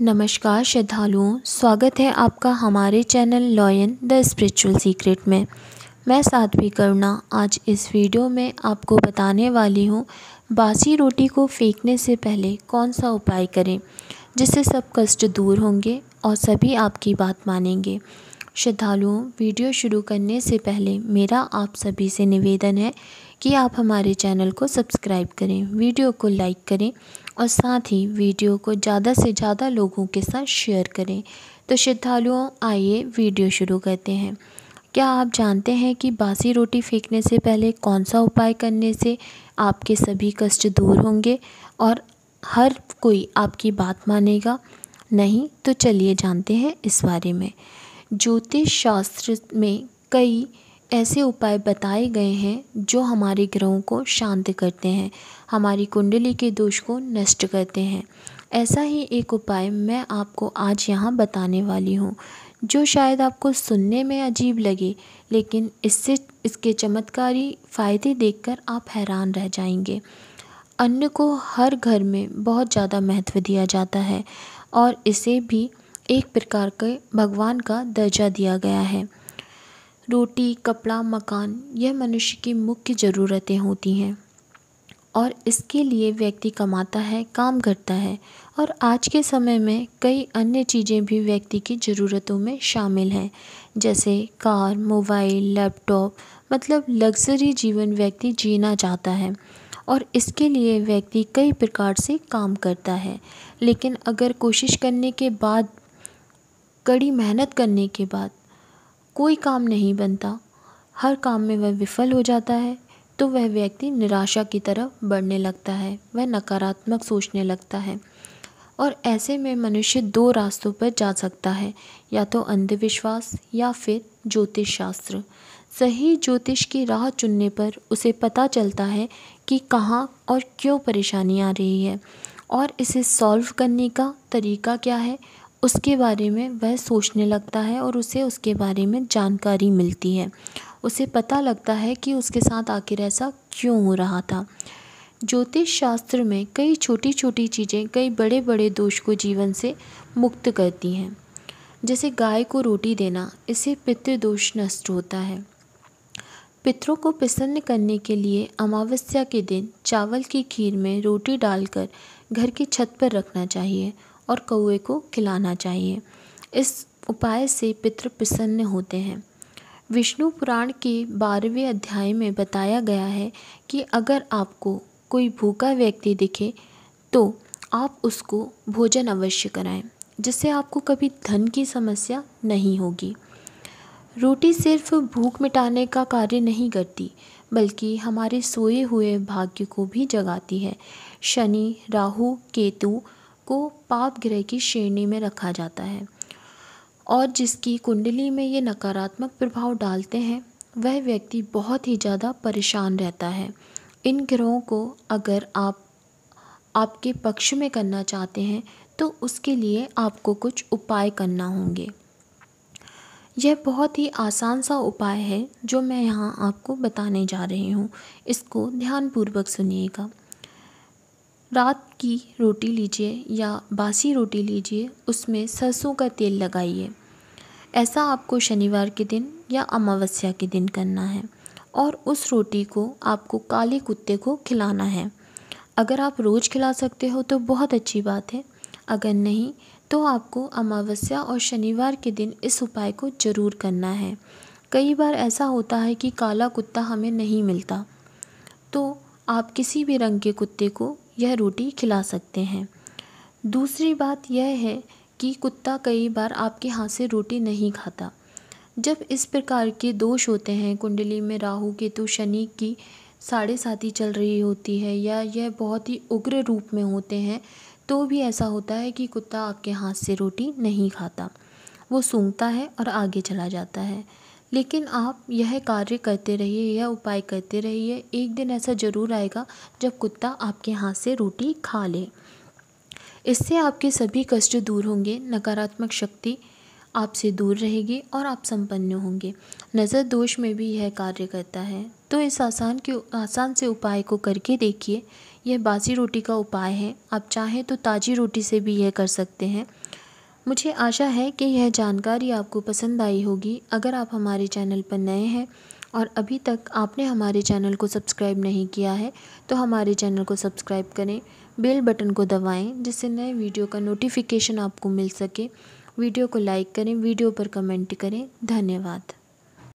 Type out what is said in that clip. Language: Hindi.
नमस्कार श्रद्धालुओं स्वागत है आपका हमारे channel lion the spiritual secret में मैं साध्वी करुणा आज इस वीडियो में आपको बताने वाली हूँ बासी रोटी को फेंकने से पहले कौन सा उपाय करें जिससे सब कष्ट दूर होंगे और सभी आपकी बात मानेंगे श्रद्धालुओं वीडियो शुरू करने से पहले मेरा आप सभी से निवेदन है कि आप हमारे चैनल को सब्सक्राइब करें वीडियो को लाइक करें और साथ ही वीडियो को ज़्यादा से ज़्यादा लोगों के साथ शेयर करें तो श्रद्धालुओं आइए वीडियो शुरू करते हैं क्या आप जानते हैं कि बासी रोटी फेंकने से पहले कौन सा उपाय करने से आपके सभी कष्ट दूर होंगे और हर कोई आपकी बात मानेगा नहीं तो चलिए जानते हैं इस बारे में ज्योतिष शास्त्र में कई ऐसे उपाय बताए गए हैं जो हमारे ग्रहों को शांत करते हैं हमारी कुंडली के दोष को नष्ट करते हैं ऐसा ही एक उपाय मैं आपको आज यहाँ बताने वाली हूँ जो शायद आपको सुनने में अजीब लगे लेकिन इससे इसके चमत्कारी फ़ायदे देखकर आप हैरान रह जाएंगे अन्न को हर घर में बहुत ज़्यादा महत्व दिया जाता है और इसे भी एक प्रकार के भगवान का दर्जा दिया गया है रोटी कपड़ा मकान यह मनुष्य की मुख्य ज़रूरतें होती हैं और इसके लिए व्यक्ति कमाता है काम करता है और आज के समय में कई अन्य चीज़ें भी व्यक्ति की ज़रूरतों में शामिल हैं जैसे कार मोबाइल लैपटॉप मतलब लग्जरी जीवन व्यक्ति जीना चाहता है और इसके लिए व्यक्ति कई प्रकार से काम करता है लेकिन अगर कोशिश करने के बाद कड़ी मेहनत करने के बाद कोई काम नहीं बनता हर काम में वह विफल हो जाता है तो वह व्यक्ति निराशा की तरफ बढ़ने लगता है वह नकारात्मक सोचने लगता है और ऐसे में मनुष्य दो रास्तों पर जा सकता है या तो अंधविश्वास या फिर ज्योतिष शास्त्र सही ज्योतिष की राह चुनने पर उसे पता चलता है कि कहाँ और क्यों परेशानी आ रही है और इसे सॉल्व करने का तरीका क्या है उसके बारे में वह सोचने लगता है और उसे उसके बारे में जानकारी मिलती है उसे पता लगता है कि उसके साथ आखिर ऐसा क्यों हो रहा था ज्योतिष शास्त्र में कई छोटी छोटी चीज़ें कई बड़े बड़े दोष को जीवन से मुक्त करती हैं जैसे गाय को रोटी देना इससे पितृदोष नष्ट होता है पितरों को प्रसन्न करने के लिए अमावस्या के दिन चावल की खीर में रोटी डालकर घर की छत पर रखना चाहिए और कौए को खिलाना चाहिए इस उपाय से पितृ प्रसन्न होते हैं विष्णु पुराण के बारहवें अध्याय में बताया गया है कि अगर आपको कोई भूखा व्यक्ति दिखे तो आप उसको भोजन अवश्य कराएं जिससे आपको कभी धन की समस्या नहीं होगी रोटी सिर्फ भूख मिटाने का कार्य नहीं करती बल्कि हमारे सोए हुए भाग्य को भी जगाती है शनि राहु केतु को पाप ग्रह की श्रेणी में रखा जाता है और जिसकी कुंडली में ये नकारात्मक प्रभाव डालते हैं वह व्यक्ति बहुत ही ज़्यादा परेशान रहता है इन ग्रहों को अगर आप आपके पक्ष में करना चाहते हैं तो उसके लिए आपको कुछ उपाय करना होंगे यह बहुत ही आसान सा उपाय है जो मैं यहाँ आपको बताने जा रही हूँ इसको ध्यानपूर्वक सुनिएगा रात की रोटी लीजिए या बासी रोटी लीजिए उसमें सरसों का तेल लगाइए ऐसा आपको शनिवार के दिन या अमावस्या के दिन करना है और उस रोटी को आपको काले कुत्ते को खिलाना है अगर आप रोज़ खिला सकते हो तो बहुत अच्छी बात है अगर नहीं तो आपको अमावस्या और शनिवार के दिन इस उपाय को ज़रूर करना है कई बार ऐसा होता है कि काला कुत्ता हमें नहीं मिलता तो आप किसी भी रंग के कुत्ते को यह रोटी खिला सकते हैं दूसरी बात यह है कि कुत्ता कई बार आपके हाथ से रोटी नहीं खाता जब इस प्रकार के दोष होते हैं कुंडली में राहु केतु शनि की साढ़े साथी चल रही होती है या यह बहुत ही उग्र रूप में होते हैं तो भी ऐसा होता है कि कुत्ता आपके हाथ से रोटी नहीं खाता वो सूंघता है और आगे चला जाता है लेकिन आप यह कार्य करते रहिए यह उपाय करते रहिए एक दिन ऐसा ज़रूर आएगा जब कुत्ता आपके हाथ से रोटी खा ले इससे आपके सभी कष्ट दूर होंगे नकारात्मक शक्ति आपसे दूर रहेगी और आप संपन्न होंगे नज़र दोष में भी यह कार्य करता है तो इस आसान के आसान से उपाय को करके देखिए यह बासी रोटी का उपाय है आप चाहें तो ताज़ी रोटी से भी यह कर सकते हैं मुझे आशा है कि यह जानकारी आपको पसंद आई होगी अगर आप हमारे चैनल पर नए हैं और अभी तक आपने हमारे चैनल को सब्सक्राइब नहीं किया है तो हमारे चैनल को सब्सक्राइब करें बेल बटन को दबाएं जिससे नए वीडियो का नोटिफिकेशन आपको मिल सके वीडियो को लाइक करें वीडियो पर कमेंट करें धन्यवाद